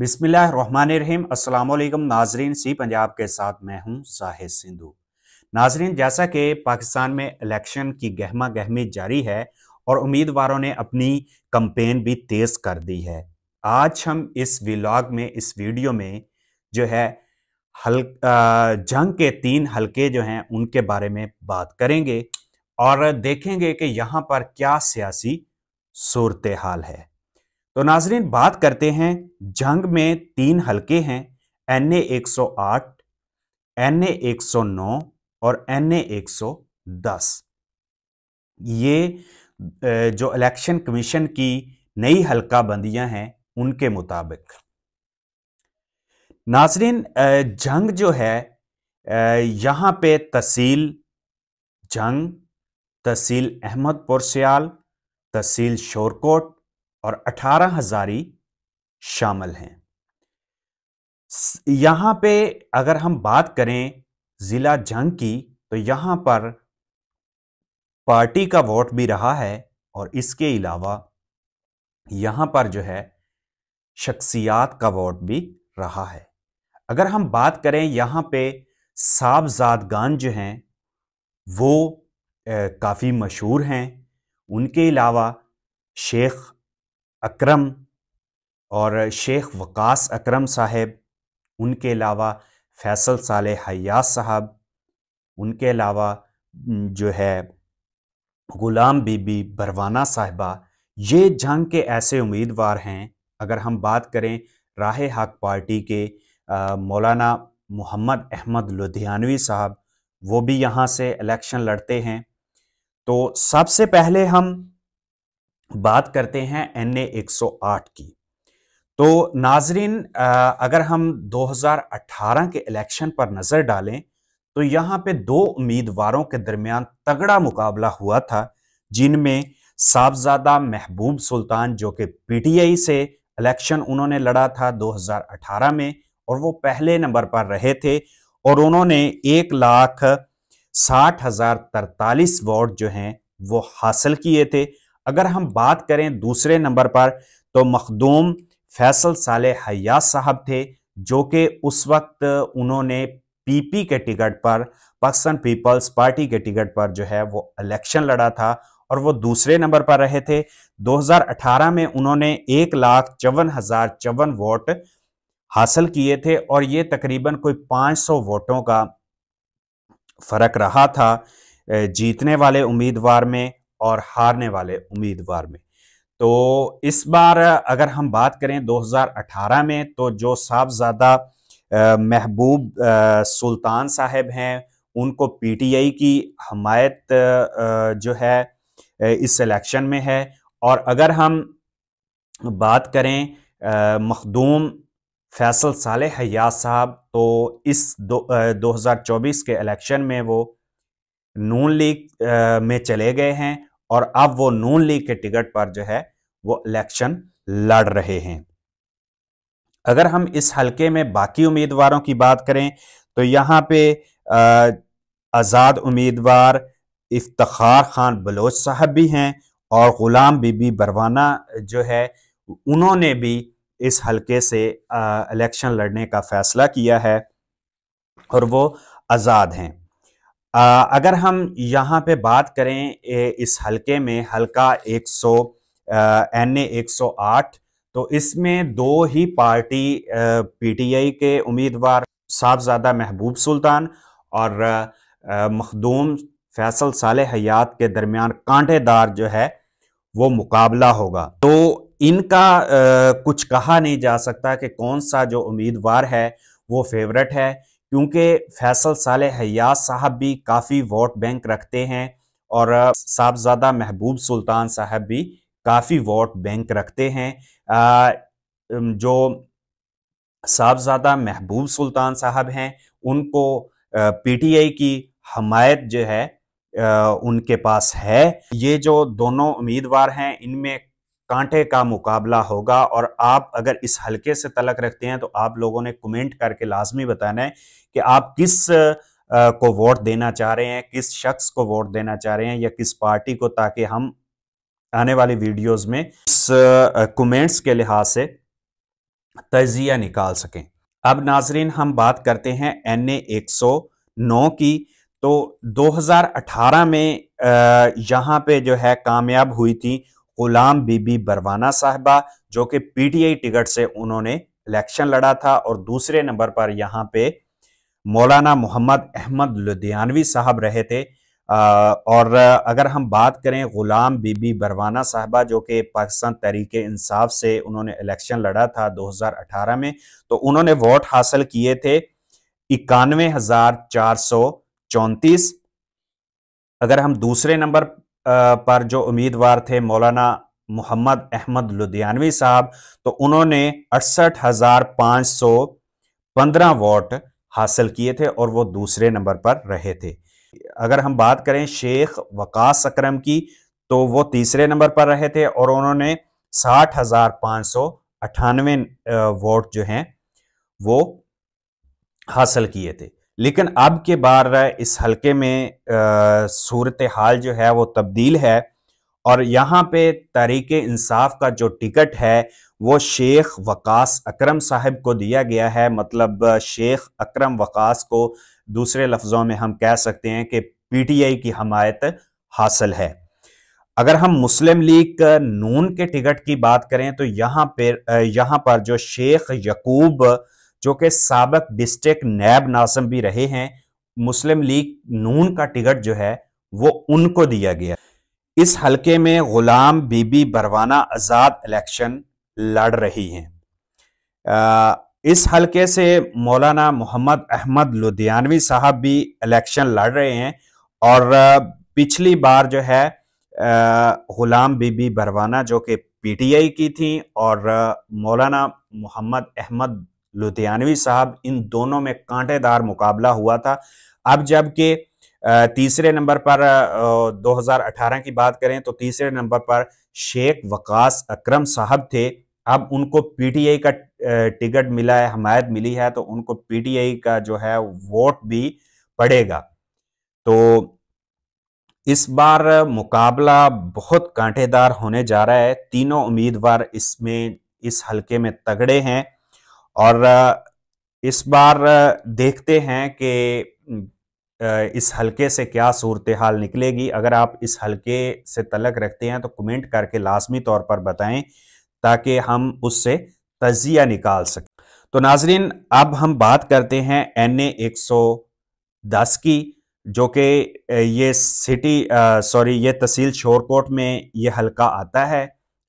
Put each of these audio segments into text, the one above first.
बिसमीम अल्लाम नाजरीन सी पंजाब के साथ मैं हूं जाहिद सिंधु नाजरीन जैसा कि पाकिस्तान में इलेक्शन की गहमा गहमी जारी है और उम्मीदवारों ने अपनी कंपेन भी तेज़ कर दी है आज हम इस व्लॉग में इस वीडियो में जो है हल जंग के तीन हलके जो हैं उनके बारे में बात करेंगे और देखेंगे कि यहाँ पर क्या सियासी सूरत हाल है तो नाजरीन बात करते हैं जंग में तीन हल्के हैं एन ए एक सौ आठ एन ए एक सौ नौ और एन ए एक सौ दस ये जो इलेक्शन कमीशन की नई हल्का बंदियां हैं उनके मुताबिक नाजरीन जंग जो है यहाँ पे तहसील जंग तहसील अहमदपुर सियाल तहसील शोरकोट और अठारह हज़ारी शामिल हैं यहाँ पे अगर हम बात करें ज़िला जंग की तो यहाँ पर पार्टी का वोट भी रहा है और इसके अलावा यहाँ पर जो है शख्सियात का वोट भी रहा है अगर हम बात करें यहाँ पे साहबजादगान जो हैं वो काफ़ी मशहूर हैं उनके अलावा शेख अकरम और शेख वक़ास अकरम साहब उनके अलावा फैसल साल हयास साहब उनके अलावा जो है ग़ुलाम बीबी बरवाना साहबा ये जंग के ऐसे उम्मीदवार हैं अगर हम बात करें राह हक पार्टी के मौलाना मोहम्मद अहमद लुधियानवी साहब वो भी यहाँ से इलेक्शन लड़ते हैं तो सबसे पहले हम बात करते हैं एन ए एक की तो नाजरीन अगर हम 2018 के इलेक्शन पर नज़र डालें तो यहाँ पे दो उम्मीदवारों के दरमियान तगड़ा मुकाबला हुआ था जिनमें साहबजादा महबूब सुल्तान जो कि पीटीआई से इलेक्शन उन्होंने लड़ा था 2018 में और वो पहले नंबर पर रहे थे और उन्होंने एक लाख साठ हज़ार तरतालीस वोट जो हैं वो हासिल किए थे अगर हम बात करें दूसरे नंबर पर तो मखदूम फैसल साले हयात साहब थे जो कि उस वक्त उन्होंने पीपी के टिकट पर पाकिस्तान पीपल्स पार्टी के टिकट पर जो है वो इलेक्शन लड़ा था और वो दूसरे नंबर पर रहे थे 2018 में उन्होंने एक लाख चौवन हजार चौवन वोट हासिल किए थे और ये तकरीबन कोई 500 वोटों का फर्क रहा था जीतने वाले उम्मीदवार में और हारने वाले उम्मीदवार में तो इस बार अगर हम बात करें 2018 में तो जो साहबजादा महबूब सुल्तान साहब हैं उनको पीटीआई की हमायत जो है इस इलेक्शन में है और अगर हम बात करें मखदूम फैसल साल हयात साहब तो इस दो दो के इलेक्शन में वो नून लीग में चले गए हैं और अब वो नून लीग के टिकट पर जो है वो इलेक्शन लड़ रहे हैं अगर हम इस हलके में बाकी उम्मीदवारों की बात करें तो यहाँ पे आज़ाद उम्मीदवार इफ्तार खान बलोच साहब भी हैं और ग़ुलाम बीबी बरवाना जो है उन्होंने भी इस हलके से इलेक्शन लड़ने का फ़ैसला किया है और वो आज़ाद हैं आ, अगर हम यहाँ पे बात करें ए, इस हलके में हलका 100 एन ए 108 तो इसमें दो ही पार्टी पीटीआई के उम्मीदवार साहबजादा महबूब सुल्तान और मखदूम फैसल साल हयात के दरमियान कांटेदार जो है वो मुकाबला होगा तो इनका आ, कुछ कहा नहीं जा सकता कि कौन सा जो उम्मीदवार है वो फेवरेट है क्योंकि फैसल साल हयात साहब भी काफ़ी वोट बैंक रखते हैं और साहबजादा महबूब सुल्तान साहब भी काफ़ी वोट बैंक रखते हैं जो साहबजादा महबूब सुल्तान साहब हैं उनको पीटीआई की हमायत जो है उनके पास है ये जो दोनों उम्मीदवार हैं इनमें कांटे का मुकाबला होगा और आप अगर इस हलके से तलक रखते हैं तो आप लोगों ने कमेंट करके लाजमी बताना है कि आप किस को वोट देना चाह रहे हैं किस शख्स को वोट देना चाह रहे हैं या किस पार्टी को ताकि हम आने वाली वीडियोस में इस कमेंट्स के लिहाज से तजिया निकाल सकें अब नाजरीन हम बात करते हैं एन ए की तो 2018 में यहाँ पे जो है कामयाब हुई थी गुलाम बीबी बरवाना साहबा जो कि पीटीआई टिकट से उन्होंने इलेक्शन लड़ा था और दूसरे नंबर पर यहाँ पे मौलाना मोहम्मद अहमद लुधियानवी साहब रहे थे और अगर हम बात करें गुलाम बीबी बरवाना साहबा जो कि पाकिस्तान तहरीक इंसाफ से उन्होंने इलेक्शन लड़ा था 2018 में तो उन्होंने वोट हासिल किए थे इक्यानवे हजार चार सौ अगर हम दूसरे नंबर पर जो उम्मीदवार थे मौलाना मोहम्मद अहमद लुधियानवी साहब तो उन्होंने अड़सठ हजार पाँच सौ पंद्रह वोट हासिल किए थे और वो दूसरे नंबर पर रहे थे अगर हम बात करें शेख वकास अक्रम की तो वो तीसरे नंबर पर रहे थे और उन्होंने साठ हजार पाँच सौ अठानवे वोट जो हैं वो हासिल किए थे लेकिन अब के बार इस हल्के में सूरत हाल जो है वो तब्दील है और यहाँ पे तहरीक इंसाफ का जो टिकट है वो शेख वकास अकरम साहब को दिया गया है मतलब शेख अकरम वकास को दूसरे लफ्ज़ों में हम कह सकते हैं कि पीटीआई की हमायत हासिल है अगर हम मुस्लिम लीग नून के टिकट की बात करें तो यहाँ पर यहाँ पर जो शेख यकूब जो कि सबक डिस्ट्रिक्ट नैब नासम भी रहे हैं मुस्लिम लीग नून का टिकट जो है वो उनको दिया गया इस हलके में गुलाम बीबी बरवाना आज़ाद इलेक्शन लड़ रही हैं इस हलके से मौलाना मोहम्मद अहमद लुधियानवी साहब भी इलेक्शन लड़ रहे हैं और पिछली बार जो है गुलाम बीबी बरवाना जो कि पीटीआई की थी और मौलाना मोहम्मद अहमद लुधियानवी साहब इन दोनों में कांटेदार मुकाबला हुआ था अब जबकि तीसरे नंबर पर 2018 की बात करें तो तीसरे नंबर पर शेख वकास अकरम साहब थे अब उनको पीटीआई का टिकट मिला है हमायत मिली है तो उनको पीटीआई का जो है वोट भी पड़ेगा तो इस बार मुकाबला बहुत कांटेदार होने जा रहा है तीनों उम्मीदवार इसमें इस हलके में तगड़े हैं और इस बार देखते हैं कि इस हलके से क्या सूरत हाल निकलेगी अगर आप इस हलके से तलक रखते हैं तो कमेंट करके लाजमी तौर पर बताएं ताकि हम उससे तजिया निकाल सकें तो नाजरीन अब हम बात करते हैं एन ए एक सौ दस की जो कि ये सिटी सॉरी ये तहसील शोरकोट में ये हलका आता है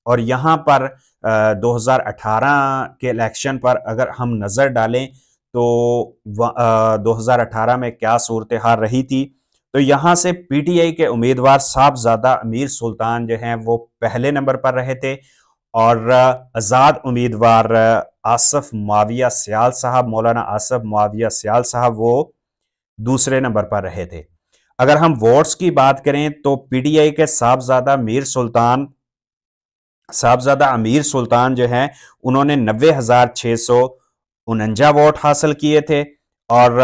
और यहाँ पर आ, 2018 के इलेक्शन पर अगर हम नज़र डालें तो आ, 2018 में क्या सूरत हाल रही थी तो यहाँ से पीटीआई के उम्मीदवार साहबजादा अमीर सुल्तान जो हैं वो पहले नंबर पर रहे थे और आज़ाद उम्मीदवार आसफ माविया सियाल साहब मौलाना आसफ माविया सियाल साहब वो दूसरे नंबर पर रहे थे अगर हम वोट्स की बात करें तो पीटीआई के साहबजादा मीर सुल्तान साहबजादा अमीर सुल्तान जो हैं उन्होंने नबे हज़ार छः सौ उनंजा वोट हासिल किए थे और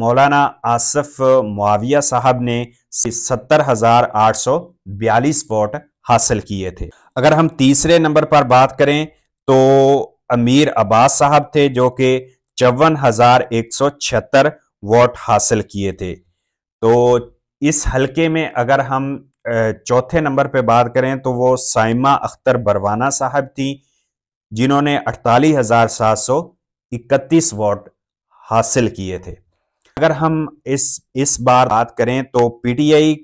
मौलाना आसफ मुआविया साहब ने सत्तर हज़ार आठ सौ बयालीस वोट हासिल किए थे अगर हम तीसरे नंबर पर बात करें तो अमीर अब्बास साहब थे जो कि चौवन हज़ार एक सौ छिहत्तर वोट हासिल किए थे तो इस हलके में अगर हम चौथे नंबर पे बात करें तो वो साइमा अख्तर बरवाना साहब थी जिन्होंने अड़तालीस हजार सात सौ इकतीस वोट हासिल किए थे अगर हम इस इस बार बात करें तो पीटीआई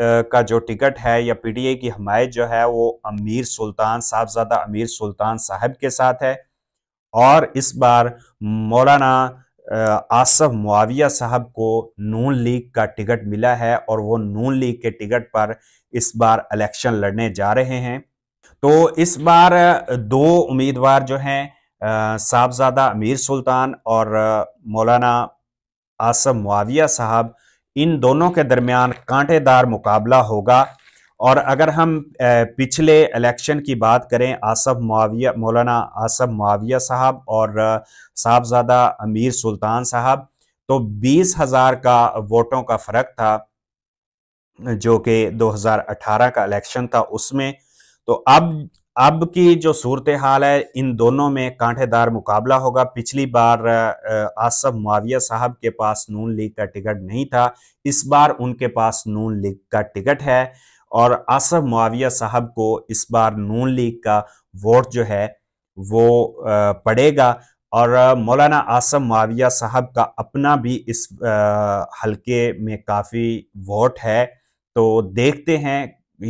का जो टिकट है या पीटीआई की हमायत जो है वो अमीर सुल्तान साहबजादा अमीर सुल्तान साहब के साथ है और इस बार मौलाना आसफ मुआविया साहब को नून लीग का टिकट मिला है और वो नून लीग के टिकट पर इस बार इलेक्शन लड़ने जा रहे हैं तो इस बार दो उम्मीदवार जो हैं साहबजादा अमीर सुल्तान और मौलाना आसफ मुआविया साहब इन दोनों के दरमियान कांटेदार मुकाबला होगा और अगर हम पिछले इलेक्शन की बात करें आसफ मुआविया मौलाना आसफ मुआविया साहब और साहबजादा अमीर सुल्तान साहब तो बीस हज़ार का वोटों का फ़र्क था जो कि 2018 का इलेक्शन था उसमें तो अब अब की जो सूरत हाल है इन दोनों में कांटेदार मुकाबला होगा पिछली बार आसफ मुआविया साहब के पास नून लीग का टिकट नहीं था इस बार उनके पास नून लीग का टिकट है और आसफ मुआविया साहब को इस बार नून लीग का वोट जो है वो पड़ेगा और मौलाना आसम मुआविया साहब का अपना भी इस हलके में काफ़ी वोट है तो देखते हैं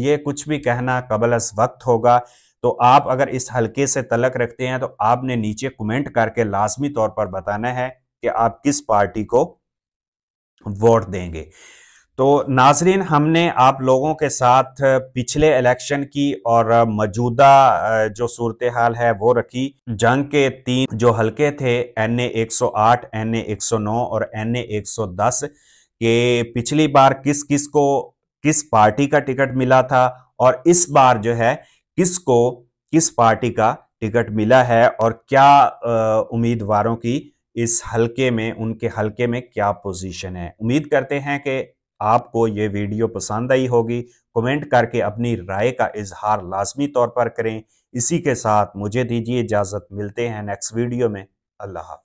ये कुछ भी कहना कबल अस वक्त होगा तो आप अगर इस हलके से तलक रखते हैं तो आपने नीचे कमेंट करके लाजमी तौर पर बताना है कि आप किस पार्टी को वोट देंगे तो नाजरीन हमने आप लोगों के साथ पिछले इलेक्शन की और मौजूदा जो सूरत हाल है वो रखी जंग के तीन जो हलके थे एन ए एक सौ आठ एन ए एक सौ नौ और एन ए एक सौ दस के पिछली बार किस किस को किस पार्टी का टिकट मिला था और इस बार जो है किस को किस पार्टी का टिकट मिला है और क्या उम्मीदवारों की इस हलके में उनके हलके में क्या पोजीशन है उम्मीद करते हैं कि आपको ये वीडियो पसंद आई होगी कमेंट करके अपनी राय का इजहार लाजमी तौर पर करें इसी के साथ मुझे दीजिए इजाज़त मिलते हैं नेक्स्ट वीडियो में अल्लाह हाफ